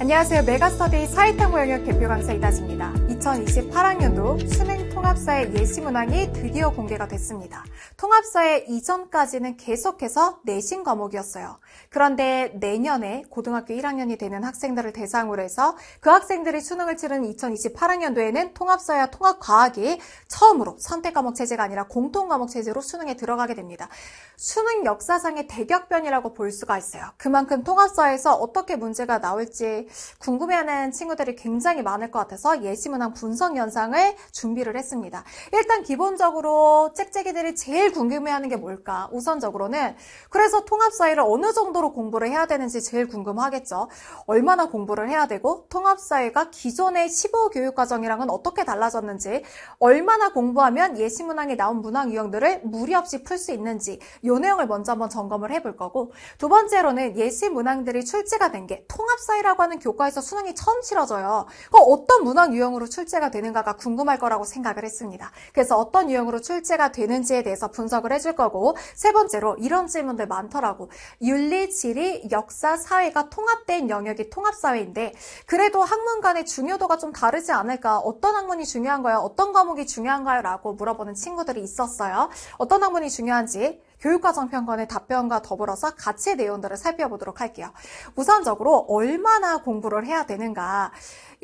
안녕하세요. 메가스터디 사이타모 영역 대표 강사 이다수입니다. 2028학년도 수능 통합사의 예시 문항이 드디어 공개가 됐습니다. 통합사의 이전까지는 계속해서 내신 과목이었어요. 그런데 내년에 고등학교 1학년이 되는 학생들을 대상으로 해서 그 학생들이 수능을 치른 2028학년도에는 통합사와 통합과학이 처음으로 선택 과목 체제가 아니라 공통 과목 체제로 수능에 들어가게 됩니다. 수능 역사상의 대격변이라고 볼 수가 있어요. 그만큼 통합사에서 어떻게 문제가 나올지 궁금해하는 친구들이 굉장히 많을 것 같아서 예시 문항 관한 분석 영상을 준비를 했습니다. 일단 기본적으로 책쟁기들이 제일 궁금해하는 게 뭘까? 우선적으로는 그래서 통합사회를 어느 정도로 공부를 해야 되는지 제일 궁금하겠죠. 얼마나 공부를 해야 되고 통합사회가 기존의 15 교육과정이랑은 어떻게 달라졌는지 얼마나 공부하면 예시문항에 나온 문항 유형들을 무리 없이 풀 수 있는지 이 내용을 먼저 한번 점검을 해볼 거고 두 번째로는 예시 문항들이 출제가 된 게 통합사회라고 하는 교과에서 수능이 처음 치러져요. 그 어떤 문항 유형으로 출제가 되는가가 궁금할 거라고 생각을 했습니다. 그래서 어떤 유형으로 출제가 되는지에 대해서 분석을 해줄 거고 세 번째로 이런 질문들 많더라고. 윤리, 지리, 역사, 사회가 통합된 영역이 통합사회인데 그래도 학문 간의 중요도가 좀 다르지 않을까? 어떤 학문이 중요한가요? 어떤 과목이 중요한가요? 라고 물어보는 친구들이 있었어요. 어떤 학문이 중요한지 교육과정 평가의 답변과 더불어서 가치 내용들을 살펴보도록 할게요. 우선적으로 얼마나 공부를 해야 되는가,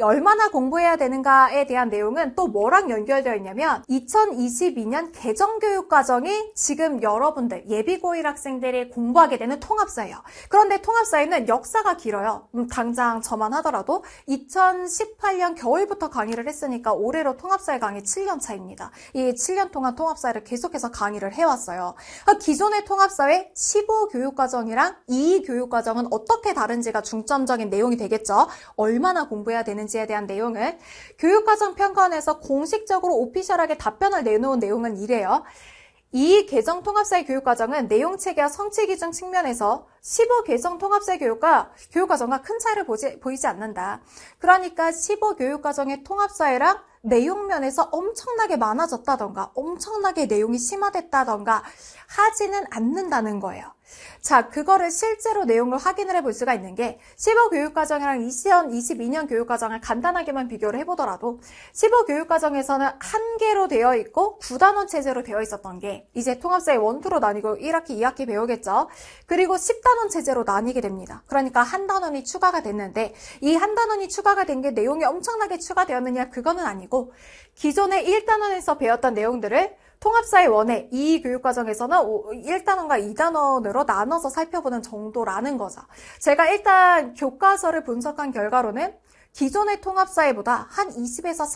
얼마나 공부해야 되는가에 대한 내용은 또 뭐랑 연결되어 있냐면 2022년 개정교육과정이 지금 여러분들 예비고일 학생들이 공부하게 되는 통합사예요. 그런데 통합사에는 역사가 길어요. 음, 당장 저만 하더라도 2018년 겨울부터 강의를 했으니까 올해로 통합사의 강의 7년 차입니다. 이 7년 동안 통합사를 계속해서 강의를 해왔어요. 기존의 통합사회 15교육과정이랑 2교육과정은 어떻게 다른지가 중점적인 내용이 되겠죠. 얼마나 공부해야 되는지에 대한 내용은 교육과정 평가원에서 공식적으로 오피셜하게 답변을 내놓은 내용은 이래요. 이 개정 통합사회 교육과정은 내용 체계와 성취 기준 측면에서 15 개정 통합사회 교육과 교육과정과 큰 차이를 보지, 보이지 않는다. 그러니까 15 교육과정의 통합사회랑 내용 면에서 엄청나게 많아졌다던가 엄청나게 내용이 심화됐다던가 하지는 않는다는 거예요. 자, 그거를 실제로 내용을 확인을 해볼 수가 있는 게15 교육과정이랑 2시년 22년 교육과정을 간단하게만 비교를 해보더라도 15 교육과정에서는 한 개로 되어 있고 9단원 체제로 되어 있었던 게 이제 통합사의 원투로 나뉘고 1학기, 2학기 배우겠죠. 그리고 10단원 체제로 나뉘게 됩니다. 그러니까 한 단원이 추가가 됐는데 이 한 단원이 추가가 된 게 내용이 엄청나게 추가되었느냐 그거는 아니고 기존의 1단원에서 배웠던 내용들을 통합사의 원해 이 교육과정에서는 1단원과 2단원으로 나눠서 살펴보는 정도라는 거죠. 제가 일단 교과서를 분석한 결과로는 기존의 통합사회보다 한 20에서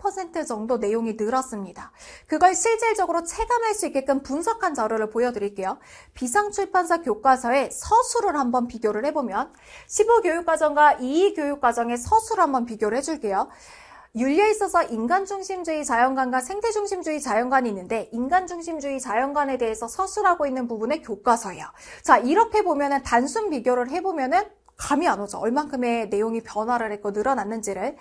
30% 정도 내용이 늘었습니다. 그걸 실질적으로 체감할 수 있게끔 분석한 자료를 보여드릴게요. 비상출판사 교과서의 서술을 한번 비교를 해보면 15교육과정과 22교육과정의 서술을 한번 비교를 해줄게요. 윤리에 있어서 인간중심주의 자연관과 생태중심주의 자연관이 있는데 인간중심주의 자연관에 대해서 서술하고 있는 부분의 교과서예요. 자 이렇게 보면은 단순 비교를 해보면은 감이 안 오죠. 얼만큼의 내용이 변화를 했고 늘어났는지를.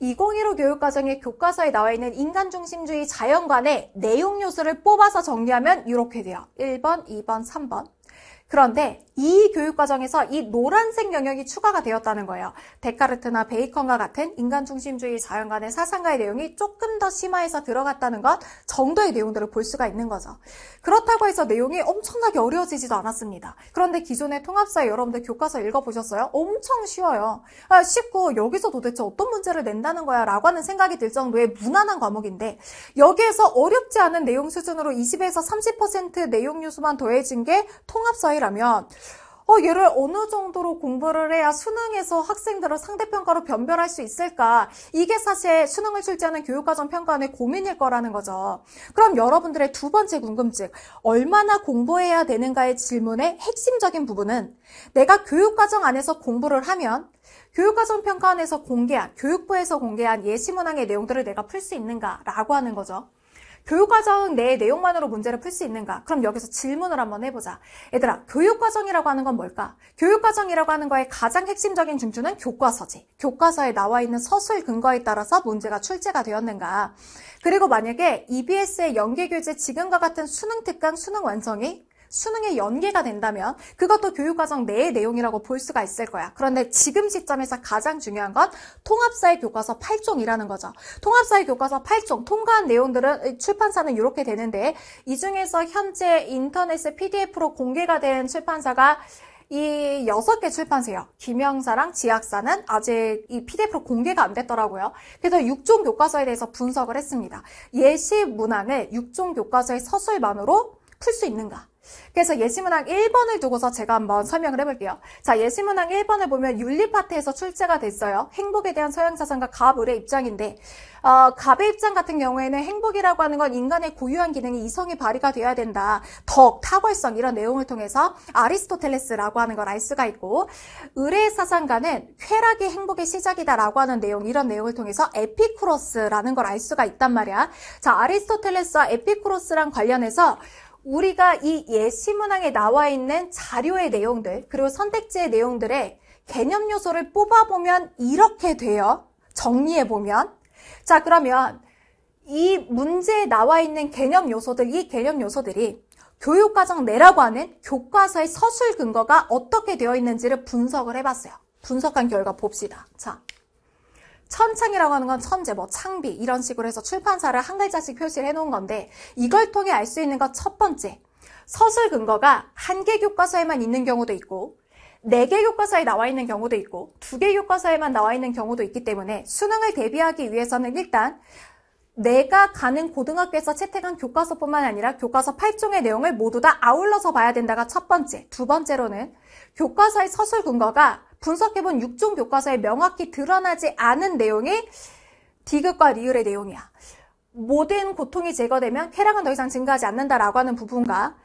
2015 교육과정의 교과서에 나와 있는 인간중심주의 자연관의 내용 요소를 뽑아서 정리하면 이렇게 돼요. 1번, 2번, 3번. 그런데 이 교육과정에서 이 노란색 영역이 추가가 되었다는 거예요. 데카르트나 베이컨과 같은 인간중심주의 자연관의 사상가의 내용이 조금 더 심화해서 들어갔다는 것 정도의 내용들을 볼 수가 있는 거죠. 그렇다고 해서 내용이 엄청나게 어려워지지도 않았습니다. 그런데 기존의 통합사회 여러분들 교과서 읽어보셨어요? 엄청 쉬워요. 아, 쉽고 여기서 도대체 어떤 문제를 낸다는 거야 라고 하는 생각이 들 정도의 무난한 과목인데 여기에서 어렵지 않은 내용 수준으로 20에서 30% 내용 요소만 더해진 게 통합사회 과외라면 어, 얘를 어느 정도로 공부를 해야 수능에서 학생들을 상대평가로 변별할 수 있을까? 이게 사실 수능을 출제하는 교육과정 평가원의 고민일 거라는 거죠. 그럼 여러분들의 두 번째 궁금증, 얼마나 공부해야 되는가의 질문의 핵심적인 부분은 내가 교육과정 안에서 공부를 하면 교육과정 평가원에서 공개한, 교육부에서 공개한 예시문항의 내용들을 내가 풀 수 있는가라고 하는 거죠. 교육과정 내 내용만으로 문제를 풀 수 있는가? 그럼 여기서 질문을 한번 해보자. 얘들아, 교육과정이라고 하는 건 뭘까? 교육과정이라고 하는 거의 가장 핵심적인 중추는 교과서지. 교과서에 나와 있는 서술 근거에 따라서 문제가 출제가 되었는가? 그리고 만약에 EBS의 연계교재 지금과 같은 수능 특강, 수능 완성이 수능의 연계가 된다면 그것도 교육과정 내의 내용이라고 볼 수가 있을 거야. 그런데 지금 시점에서 가장 중요한 건 통합사회 교과서 8종이라는 거죠. 통합사회 교과서 8종 통과한 내용들은 출판사는 이렇게 되는데 이 중에서 현재 인터넷에 PDF로 공개가 된 출판사가 이 여섯 개 출판사요. 김영사랑 지학사는 아직 이 PDF로 공개가 안 됐더라고요. 그래서 6종 교과서에 대해서 분석을 했습니다. 예시 문항을 6종 교과서의 서술만으로 풀 수 있는가? 그래서 예시문항 1번을 두고서 제가 한번 설명을 해볼게요. 자, 예시문항 1번을 보면 윤리파트에서 출제가 됐어요. 행복에 대한 서양사상과 갑을의 입장인데 어, 갑의 입장 같은 경우에는 행복이라고 하는 건 인간의 고유한 기능이 이성이 발휘가 되어야 된다. 덕, 탁월성 이런 내용을 통해서 아리스토텔레스라고 하는 걸 알 수가 있고 의뢰의 사상가는 쾌락이 행복의 시작이다라고 하는 내용 이런 내용을 통해서 에피쿠로스라는 걸 알 수가 있단 말이야. 자, 아리스토텔레스와 에피쿠로스랑 관련해서 우리가 이 예시문항에 나와 있는 자료의 내용들 그리고 선택지의 내용들의 개념 요소를 뽑아보면 이렇게 돼요. 정리해보면. 자 그러면 이 문제에 나와 있는 개념 요소들, 이 개념 요소들이 교육과정 내라고 하는 교과서의 서술 근거가 어떻게 되어 있는지를 분석을 해봤어요. 분석한 결과 봅시다. 자, 천창이라고 하는 건 천재, 뭐 창비 이런 식으로 해서 출판사를 한 글자씩 표시를 해놓은 건데 이걸 통해 알 수 있는 것 첫 번째, 서술 근거가 한 개 교과서에만 있는 경우도 있고 네 개 교과서에 나와 있는 경우도 있고 두 개 교과서에만 나와 있는 경우도 있기 때문에 수능을 대비하기 위해서는 일단 내가 가는 고등학교에서 채택한 교과서뿐만 아니라 교과서 8종의 내용을 모두 다 아울러서 봐야 된다가 첫 번째, 두 번째로는 교과서의 서술 근거가 분석해본 6종 교과서에 명확히 드러나지 않은 내용이 디귿과 리을의 내용이야. 모든 고통이 제거되면 쾌락은 더 이상 증가하지 않는다라고 하는 부분과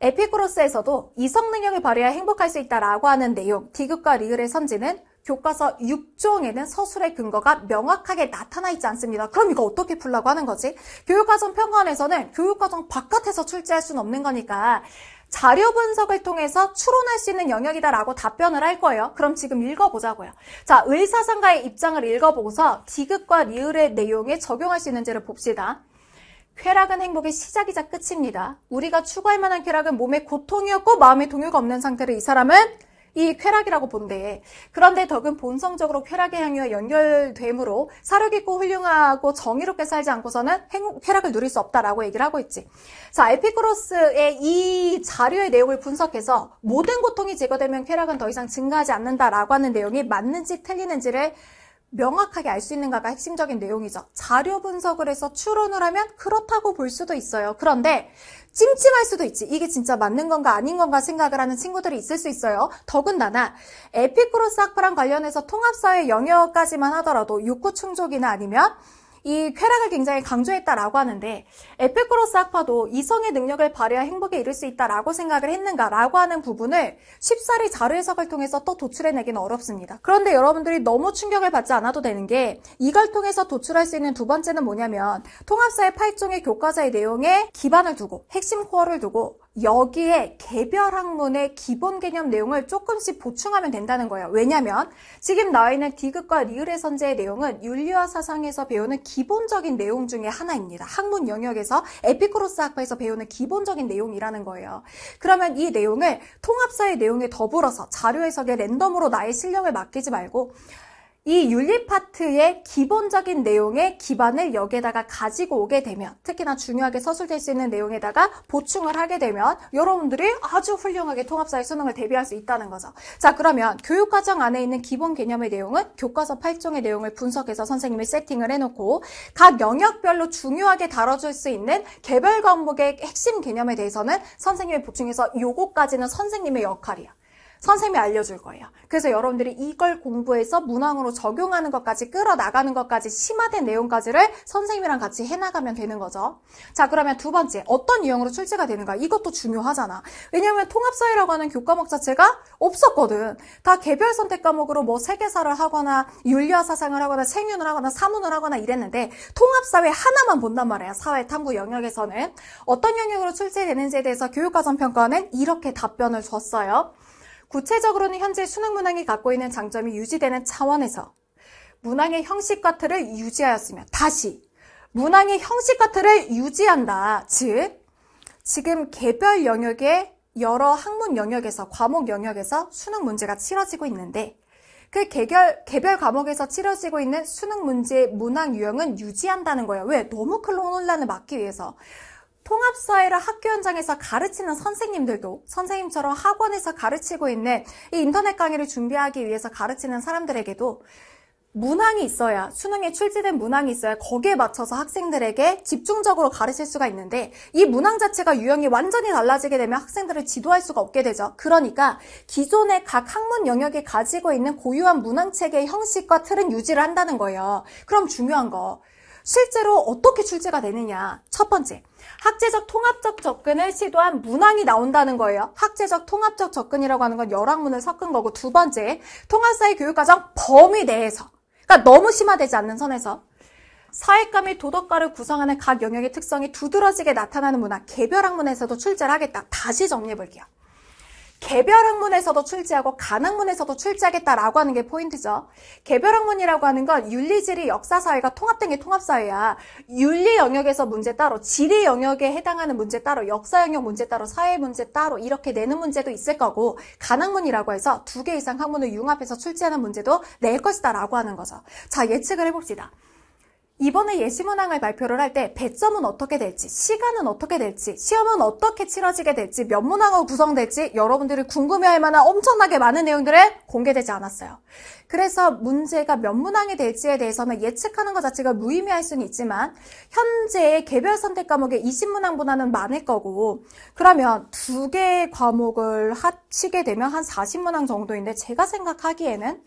에피크로스에서도 이성 능력을 발휘해야 행복할 수 있다라고 하는 내용, 디귿과 리을의 선지는 교과서 6종에는 서술의 근거가 명확하게 나타나 있지 않습니다. 그럼 이거 어떻게 풀라고 하는 거지? 교육과정 평가원에서는 교육과정 바깥에서 출제할 수는 없는 거니까 자료 분석을 통해서 추론할 수 있는 영역이다라고 답변을 할 거예요. 그럼 지금 읽어보자고요. 자, 의사상가의 입장을 읽어보고서 디귿과 리을의 내용에 적용할 수 있는지를 봅시다. 쾌락은 행복의 시작이자 끝입니다. 우리가 추구할 만한 쾌락은 몸에 고통이 없고 마음의 동요가 없는 상태를 이 사람은 이 쾌락이라고 본데 그런데 덕은 본성적으로 쾌락의 향유와 연결되므로 사력있고 훌륭하고 정의롭게 살지 않고서는 행, 쾌락을 누릴 수 없다라고 얘기를 하고 있지. 자, 에피크로스의 이 자료의 내용을 분석해서 모든 고통이 제거되면 쾌락은 더 이상 증가하지 않는다라고 하는 내용이 맞는지 틀리는지를 명확하게 알 수 있는가가 핵심적인 내용이죠. 자료 분석을 해서 추론을 하면 그렇다고 볼 수도 있어요. 그런데 찜찜할 수도 있지. 이게 진짜 맞는 건가 아닌 건가 생각을 하는 친구들이 있을 수 있어요. 더군다나 에피쿠로스 학파랑 관련해서 통합사회 영역까지만 하더라도 육구 충족이나 아니면 이 쾌락을 굉장히 강조했다라고 하는데 에피쿠로스 학파도 이성의 능력을 발휘해 행복에 이를 수 있다라고 생각을 했는가라고 하는 부분을 쉽사리 자료 해석을 통해서 또 도출해내기는 어렵습니다. 그런데 여러분들이 너무 충격을 받지 않아도 되는 게 이걸 통해서 도출할 수 있는 두 번째는 뭐냐면 통합사의 8종의 교과서의 내용에 기반을 두고 핵심 코어를 두고 여기에 개별 학문의 기본 개념 내용을 조금씩 보충하면 된다는 거예요. 왜냐면 지금 나와있는 디귿과 리을의 선제의 내용은 윤리와 사상에서 배우는 기본적인 내용 중에 하나입니다. 학문 영역에서 에피쿠로스 학파에서 배우는 기본적인 내용이라는 거예요. 그러면 이 내용을 통합사의 내용에 더불어서 자료 해석에 랜덤으로 나의 실력을 맡기지 말고 이 윤리 파트의 기본적인 내용의 기반을 여기에다가 가지고 오게 되면 특히나 중요하게 서술될 수 있는 내용에다가 보충을 하게 되면 여러분들이 아주 훌륭하게 통합사회 수능을 대비할 수 있다는 거죠. 자 그러면 교육과정 안에 있는 기본 개념의 내용은 교과서 8종의 내용을 분석해서 선생님이 세팅을 해놓고 각 영역별로 중요하게 다뤄줄 수 있는 개별 과목의 핵심 개념에 대해서는 선생님이 보충해서 요거까지는 선생님의 역할이야. 선생님이 알려줄 거예요. 그래서 여러분들이 이걸 공부해서 문항으로 적용하는 것까지 끌어나가는 것까지 심화된 내용까지를 선생님이랑 같이 해나가면 되는 거죠. 자 그러면 두 번째 어떤 유형으로 출제가 되는가 이것도 중요하잖아. 왜냐하면 통합사회라고 하는 교과목 자체가 없었거든. 다 개별 선택 과목으로 뭐 세계사를 하거나 윤리와 사상을 하거나 생윤을 하거나 사문을 하거나 이랬는데 통합사회 하나만 본단 말이야. 사회탐구 영역에서는 어떤 영역으로 출제되는지에 대해서 교육과정평가는 이렇게 답변을 줬어요. 구체적으로는 현재 수능 문항이 갖고 있는 장점이 유지되는 차원에서 문항의 형식과 틀을 유지하였으며 다시 문항의 형식과 틀을 유지한다. 즉 지금 개별 영역의 여러 학문 영역에서 과목 영역에서 수능 문제가 치러지고 있는데 그 개별, 개별 과목에서 치러지고 있는 수능 문제의 문항 유형은 유지한다는 거예요. 왜? 너무 클론 혼란을 막기 위해서. 통합사회를 학교 현장에서 가르치는 선생님들도 선생님처럼 학원에서 가르치고 있는 이 인터넷 강의를 준비하기 위해서 가르치는 사람들에게도 문항이 있어야 수능에 출제된 문항이 있어야 거기에 맞춰서 학생들에게 집중적으로 가르칠 수가 있는데 이 문항 자체가 유형이 완전히 달라지게 되면 학생들을 지도할 수가 없게 되죠. 그러니까 기존의 각 학문 영역에 가지고 있는 고유한 문항 체계의 형식과 틀은 유지를 한다는 거예요. 그럼 중요한 거 실제로 어떻게 출제가 되느냐. 첫 번째, 학제적 통합적 접근을 시도한 문항이 나온다는 거예요. 학제적 통합적 접근이라고 하는 건 열학문을 섞은 거고 두 번째, 통합사회 교육과정 범위 내에서 그러니까 너무 심화되지 않는 선에서 사회과 및 도덕과를 구성하는 각 영역의 특성이 두드러지게 나타나는 문항, 개별 학문에서도 출제를 하겠다. 다시 정리해 볼게요. 개별 학문에서도 출제하고 간학문에서도 출제하겠다라고 하는 게 포인트죠. 개별 학문이라고 하는 건 윤리, 지리, 역사, 사회가 통합된 게 통합사회야. 윤리 영역에서 문제 따로, 지리 영역에 해당하는 문제 따로, 역사 영역 문제 따로, 사회 문제 따로 이렇게 내는 문제도 있을 거고 간학문이라고 해서 두 개 이상 학문을 융합해서 출제하는 문제도 낼 것이다라고 하는 거죠. 자, 예측을 해봅시다. 이번에 예시문항을 발표를 할 때 배점은 어떻게 될지, 시간은 어떻게 될지, 시험은 어떻게 치러지게 될지, 몇 문항으로 구성될지 여러분들이 궁금해할 만한 엄청나게 많은 내용들에 공개되지 않았어요. 그래서 문제가 몇 문항이 될지에 대해서는 예측하는 것 자체가 무의미할 수는 있지만 현재의 개별 선택 과목의 20문항보다는 많을 거고 그러면 두 개의 과목을 합치게 되면 한 40문항 정도인데 제가 생각하기에는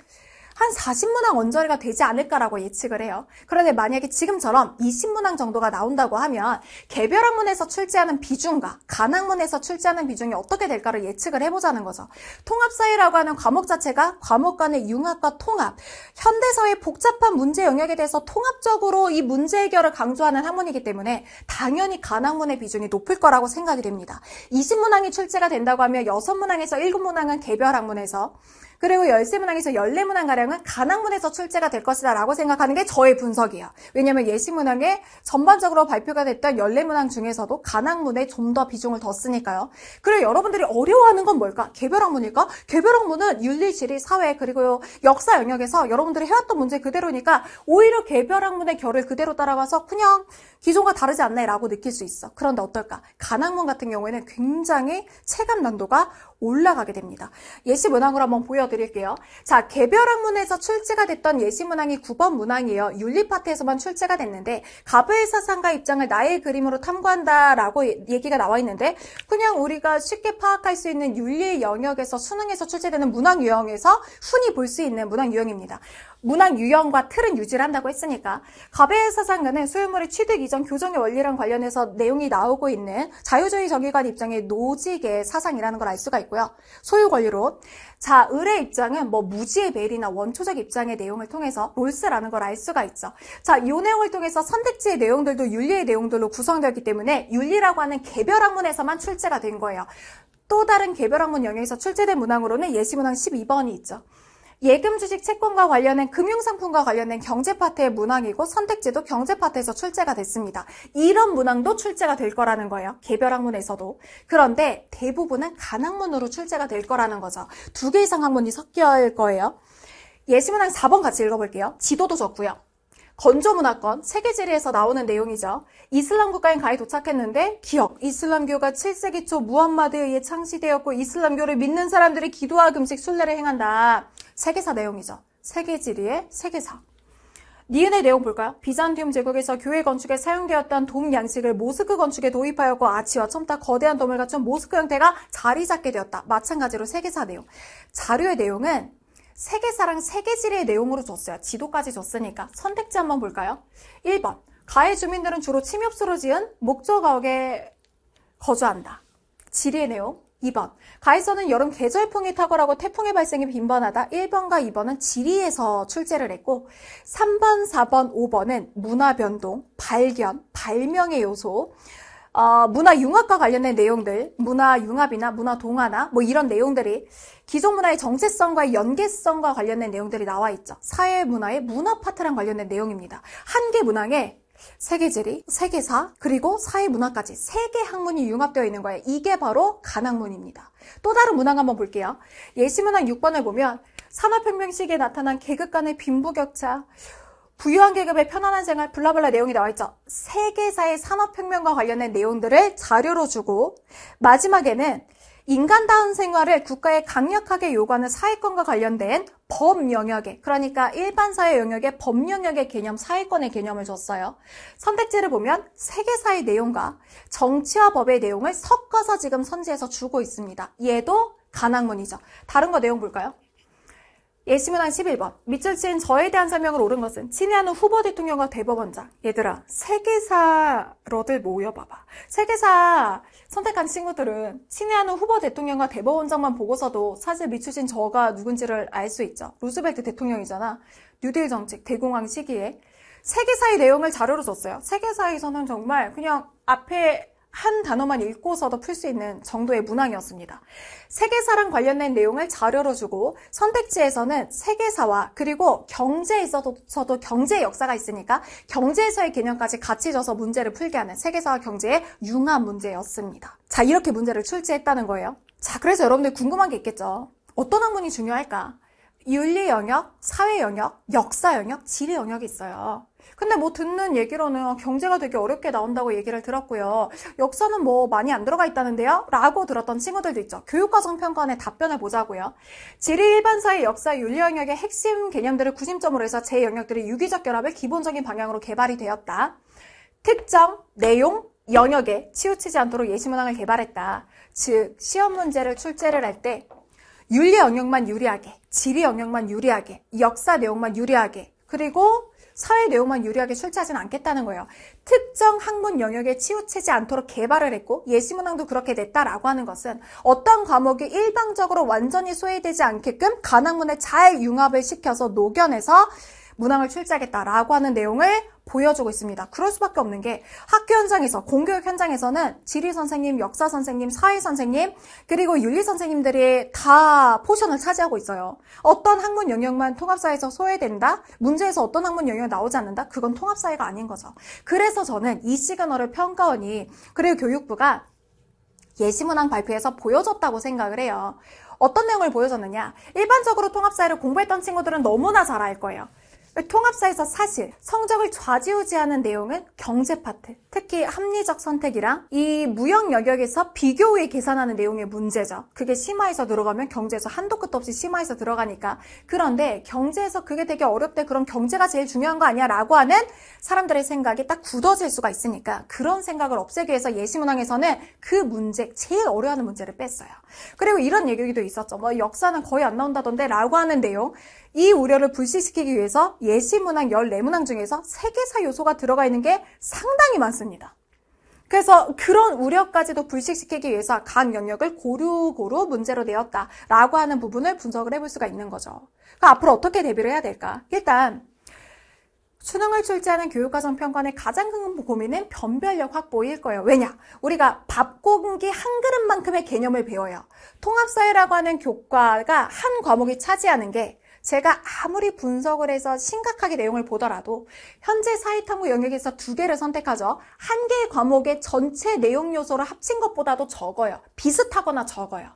한 40문항 언저리가 되지 않을까라고 예측을 해요. 그런데 만약에 지금처럼 20문항 정도가 나온다고 하면 개별 학문에서 출제하는 비중과 간학문에서 출제하는 비중이 어떻게 될까를 예측을 해보자는 거죠. 통합사회라고 하는 과목 자체가 과목 간의 융합과 통합, 현대사회의 복잡한 문제 영역에 대해서 통합적으로 이 문제 해결을 강조하는 학문이기 때문에 당연히 간학문의 비중이 높을 거라고 생각이 됩니다. 20문항이 출제가 된다고 하면 6문항에서 7문항은 개별 학문에서 그리고 열세문항에서열네문항가량은 가난문에서 출제가 될 것이다 라고 생각하는 게 저의 분석이에요. 왜냐하면 예시문항에 전반적으로 발표가 됐던 열네문항 중에서도 가난문에 좀 더 비중을 뒀으니까요. 그리고 여러분들이 어려워하는 건 뭘까? 개별학문일까? 개별학문은 윤리, 지리, 사회 그리고 역사 영역에서 여러분들이 해왔던 문제 그대로니까 오히려 개별학문의 결을 그대로 따라가서 그냥 기존과 다르지 않네 라고 느낄 수 있어. 그런데 어떨까? 가학문 같은 경우에는 굉장히 체감 난도가 올라가게 됩니다. 예시 문항으로 한번 보여 드릴게요. 자, 개별 학문에서 출제가 됐던 예시문항이 9번 문항이에요. 윤리파트에서만 출제가 됐는데 가브의 사상가 입장을 나의 그림으로 탐구한다라고 얘기가 나와 있는데 그냥 우리가 쉽게 파악할 수 있는 윤리의 영역에서 수능에서 출제되는 문항 유형에서 흔히 볼 수 있는 문항 유형입니다. 문항 유형과 틀은 유지를 한다고 했으니까 가베의 사상가는 소유물의 취득 이전 교정의 원리랑 관련해서 내용이 나오고 있는 자유주의 정의관 입장의 노직의 사상이라는 걸 알 수가 있고요. 소유 권리로 자, 을의 입장은 뭐 무지의 벨이나 원초적 입장의 내용을 통해서 롤스라는 걸 알 수가 있죠. 자, 이 내용을 통해서 선택지의 내용들도 윤리의 내용들로 구성되었기 때문에 윤리라고 하는 개별 학문에서만 출제가 된 거예요. 또 다른 개별 학문 영역에서 출제된 문항으로는 예시 문항 12번이 있죠. 예금 주식 채권과 관련된 금융상품과 관련된 경제 파트의 문항이고 선택지도 경제 파트에서 출제가 됐습니다. 이런 문항도 출제가 될 거라는 거예요. 개별 학문에서도. 그런데 대부분은 간학문으로 출제가 될 거라는 거죠. 두 개 이상 학문이 섞일 여 거예요. 예시문항 4번 같이 읽어볼게요. 지도도 적고요. 건조문화권, 세계지리에서 나오는 내용이죠. 이슬람 국가인 가에 도착했는데 기억, 이슬람교가 7세기 초 무함마드에 의해 창시되었고 이슬람교를 믿는 사람들이 기도와 금식 순례를 행한다. 세계사 내용이죠. 세계 지리의 세계사. 니은의 내용 볼까요? 비잔티움 제국에서 교회 건축에 사용되었던 돔 양식을 모스크 건축에 도입하였고 아치와 첨다 거대한 돔을 갖춘 모스크 형태가 자리 잡게 되었다. 마찬가지로 세계사 내용. 자료의 내용은 세계사랑 세계지리의 내용으로 줬어요. 지도까지 줬으니까. 선택지 한번 볼까요? 1번. 가해 주민들은 주로 침엽수로 지은 목조가옥에 거주한다. 지리의 내용. 2번 가이서는 여름 계절풍이 탁월하고 태풍의 발생이 빈번하다. 1번과 2번은 지리에서 출제를 했고 3번, 4번, 5번은 문화 변동, 발견, 발명의 요소 어, 문화 융합과 관련된 내용들, 문화 융합이나 문화 동화나 뭐 이런 내용들이 기존 문화의 정체성과 연계성과 관련된 내용들이 나와 있죠. 사회 문화의 문화 파트랑 관련된 내용입니다. 한개 문항에 세계지리, 세계사, 그리고 사회문화까지 세 개 학문이 융합되어 있는 거예요. 이게 바로 간학문입니다. 또 다른 문항 한번 볼게요. 예시문항 6번을 보면 산업혁명 시기에 나타난 계급 간의 빈부격차, 부유한 계급의 편안한 생활, 블라블라 내용이 나와 있죠. 세계사의 산업혁명과 관련된 내용들을 자료로 주고 마지막에는 인간다운 생활을 국가에 강력하게 요구하는 사회권과 관련된 법 영역에 그러니까 일반사회 영역에 법 영역의 개념, 사회권의 개념을 줬어요. 선택지를 보면 세계사의 내용과 정치와 법의 내용을 섞어서 지금 선지에서 주고 있습니다. 얘도 가난문이죠 다른 거 내용 볼까요? 예시문안 11번. 밑줄 친 저에 대한 설명을 옳은 것은 친애하는 후보 대통령과 대법원장. 얘들아, 세계사로들 모여봐봐. 세계사 선택한 친구들은 친애하는 후보 대통령과 대법원장만 보고서도 사실 미줄친 저가 누군지를 알 수 있죠. 루즈벨트 대통령이잖아. 뉴딜 정책, 대공황 시기에. 세계사의 내용을 자료로 줬어요. 세계사에서는 정말 그냥 앞에 한 단어만 읽고서도 풀 수 있는 정도의 문항이었습니다. 세계사랑 관련된 내용을 자료로 주고 선택지에서는 세계사와 그리고 경제에 서도경제 역사가 있으니까 경제에서의 개념까지 같이 줘서 문제를 풀게 하는 세계사와 경제의 융합 문제였습니다. 자, 이렇게 문제를 출제했다는 거예요. 자, 그래서 여러분들 궁금한 게 있겠죠. 어떤 학문이 중요할까? 윤리 영역, 사회 영역, 역사 영역, 지리 영역이 있어요. 근데 뭐 듣는 얘기로는 경제가 되게 어렵게 나온다고 얘기를 들었고요. 역사는 뭐 많이 안 들어가 있다는데요? 라고 들었던 친구들도 있죠. 교육과정 평가원의 답변을 보자고요. 지리 일반사의 역사 윤리 영역의 핵심 개념들을 구심점으로 해서 제 영역들이 유기적 결합의 기본적인 방향으로 개발이 되었다. 특정, 내용, 영역에 치우치지 않도록 예시문항을 개발했다. 즉, 시험 문제를 출제를 할때 윤리 영역만 유리하게, 지리 영역만 유리하게, 역사 내용만 유리하게, 그리고 사회 내용만 유리하게 출제하진 않겠다는 거예요. 특정 학문 영역에 치우치지 않도록 개발을 했고 예시문항도 그렇게 됐다라고 하는 것은 어떤 과목이 일방적으로 완전히 소외되지 않게끔 간 학문에 잘 융합을 시켜서 녹여내서 문항을 출제하겠다라고 하는 내용을 보여주고 있습니다. 그럴 수밖에 없는 게 학교 현장에서 공교육 현장에서는 지리 선생님, 역사 선생님, 사회 선생님 그리고 윤리 선생님들이 다 포션을 차지하고 있어요. 어떤 학문 영역만 통합사에서 소외된다, 문제에서 어떤 학문 영역 이 나오지 않는다, 그건 통합사회가 아닌 거죠. 그래서 저는 이 시그널을 평가원이 그리고 교육부가 예시문항 발표에서 보여줬다고 생각을 해요. 어떤 내용을 보여줬느냐? 일반적으로 통합사회를 공부했던 친구들은 너무나 잘 알 거예요. 통합사에서 사실 성적을 좌지우지하는 내용은 경제 파트 특히 합리적 선택이랑 이 무역 여역에서 비교 후에 계산하는 내용의 문제죠 그게 심화에서 들어가면 경제에서 한도 끝도 없이 심화에서 들어가니까 그런데 경제에서 그게 되게 어렵대 그럼 경제가 제일 중요한 거 아니야 라고 하는 사람들의 생각이 딱 굳어질 수가 있으니까 그런 생각을 없애기 위해서 예시문항에서는 그 문제 제일 어려워하는 문제를 뺐어요 그리고 이런 얘기도 있었죠 뭐 역사는 거의 안 나온다던데 라고 하는 내용 이 우려를 불식시키기 위해서 예시문항 14문항 중에서 세계사 요소가 들어가 있는 게 상당히 많습니다. 그래서 그런 우려까지도 불식시키기 위해서 각 영역을 고루고루 문제로 내었다라고 하는 부분을 분석을 해볼 수가 있는 거죠. 그럼 그러니까 앞으로 어떻게 대비를 해야 될까? 일단 수능을 출제하는 교육과정 평가의 가장 큰 고민은 변별력 확보일 거예요. 왜냐? 우리가 밥 공기 한 그릇만큼의 개념을 배워요. 통합사회라고 하는 교과가 한 과목이 차지하는 게 제가 아무리 분석을 해서 심각하게 내용을 보더라도 현재 사회탐구 영역에서 두 개를 선택하죠. 한 개의 과목의 전체 내용 요소를 합친 것보다도 적어요. 비슷하거나 적어요.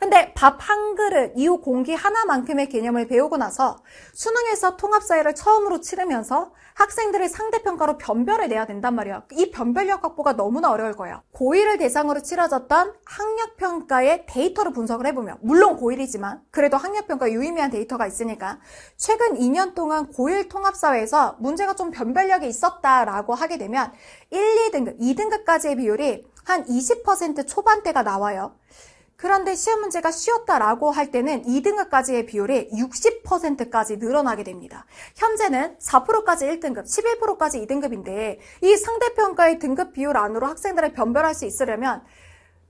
근데 밥 한 그릇, 이후 공기 하나만큼의 개념을 배우고 나서 수능에서 통합사회를 처음으로 치르면서 학생들을 상대평가로 변별을 내야 된단 말이야. 이 변별력 확보가 너무나 어려울 거예요. 고1을 대상으로 치러졌던 학력평가의 데이터를 분석을 해보면 물론 고1이지만 그래도 학력평가 유의미한 데이터가 있으니까 최근 2년 동안 고1 통합사회에서 문제가 좀 변별력이 있었다라고 하게 되면 1, 2등급, 2등급까지의 비율이 한 20% 초반대가 나와요. 그런데 시험 문제가 쉬웠다라고 할 때는 2등급까지의 비율이 60%까지 늘어나게 됩니다. 현재는 4%까지 1등급, 11%까지 2등급인데 이 상대평가의 등급 비율 안으로 학생들을 변별할 수 있으려면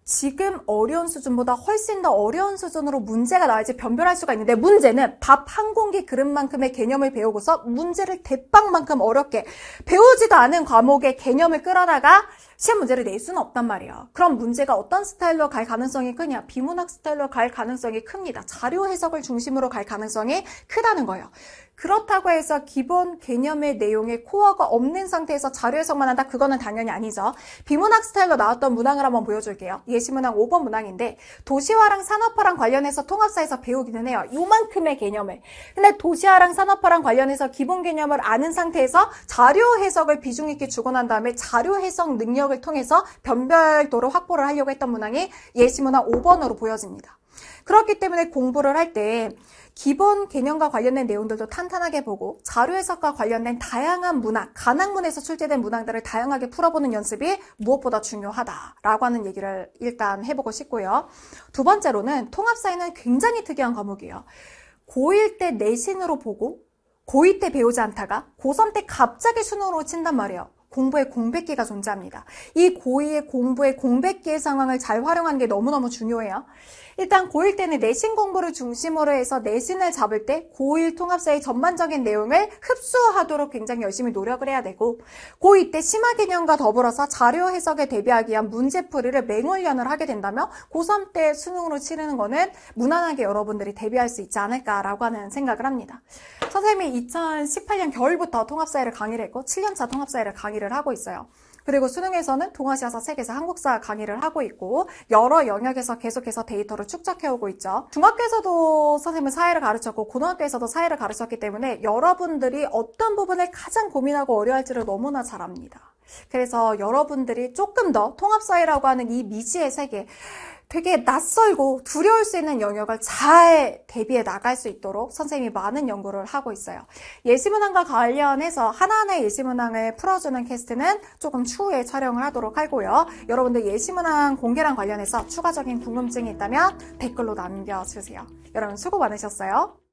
지금 어려운 수준보다 훨씬 더 어려운 수준으로 문제가 나야지 변별할 수가 있는데 문제는 밥 한 공기 그릇만큼의 개념을 배우고서 문제를 대빵만큼 어렵게 배우지도 않은 과목의 개념을 끌어다가 시험 문제를 낼 수는 없단 말이에요. 그럼 문제가 어떤 스타일로 갈 가능성이 크냐? 비문학 스타일로 갈 가능성이 큽니다. 자료 해석을 중심으로 갈 가능성이 크다는 거예요. 그렇다고 해서 기본 개념의 내용에 코어가 없는 상태에서 자료 해석만 한다? 그거는 당연히 아니죠. 비문학 스타일로 나왔던 문항을 한번 보여줄게요. 예시문항 5번 문항인데 도시화랑 산업화랑 관련해서 통합사에서 배우기는 해요. 요만큼의 개념을. 근데 도시화랑 산업화랑 관련해서 기본 개념을 아는 상태에서 자료 해석을 비중 있게 주고 난 다음에 자료 해석 능력 능력을 통해서 변별도로 확보를 하려고 했던 문항이 예시문항 5번으로 보여집니다. 그렇기 때문에 공부를 할 때 기본 개념과 관련된 내용들도 탄탄하게 보고 자료 해석과 관련된 다양한 문항, 간학문에서 출제된 문항들을 다양하게 풀어보는 연습이 무엇보다 중요하다라고 하는 얘기를 일단 해보고 싶고요. 두 번째로는 통합사회는 굉장히 특이한 과목이에요. 고1 때 내신으로 보고 고2 때 배우지 않다가 고3 때 갑자기 수능으로 친단 말이에요. 공부의 공백기가 존재합니다. 이 고의의 공부의 공백기의 상황을 잘 활용하는 게 너무너무 중요해요. 일단 고1 때는 내신 공부를 중심으로 해서 내신을 잡을 때 고1 통합사의 전반적인 내용을 흡수하도록 굉장히 열심히 노력을 해야 되고 고2 때 심화 개념과 더불어서 자료 해석에 대비하기 위한 문제풀이를 맹훈련을 하게 된다면 고3 때 수능으로 치르는 거는 무난하게 여러분들이 대비할 수 있지 않을까라고 하는 생각을 합니다. 선생님이 2018년 겨울부터 통합사회를 강의를 했고 7년차 통합사회를 강의를 강의를 하고 있어요. 그리고 수능에서는 동아시아사 세계사 한국사 강의를 하고 있고 여러 영역에서 계속해서 데이터를 축적해오고 있죠. 중학교에서도 선생님은 사회를 가르쳤고 고등학교에서도 사회를 가르쳤기 때문에 여러분들이 어떤 부분에 가장 고민하고 어려워할지를 너무나 잘 압니다. 그래서 여러분들이 조금 더 통합사회라고 하는 이 미지의 세계 되게 낯설고 두려울 수 있는 영역을 잘 대비해 나갈 수 있도록 선생님이 많은 연구를 하고 있어요. 예시문항과 관련해서 하나하나의 예시문항을 풀어주는 캐스트는 조금 추후에 촬영을 하도록 하고요. 여러분들 예시문항 공개랑 관련해서 추가적인 궁금증이 있다면 댓글로 남겨주세요. 여러분 수고 많으셨어요.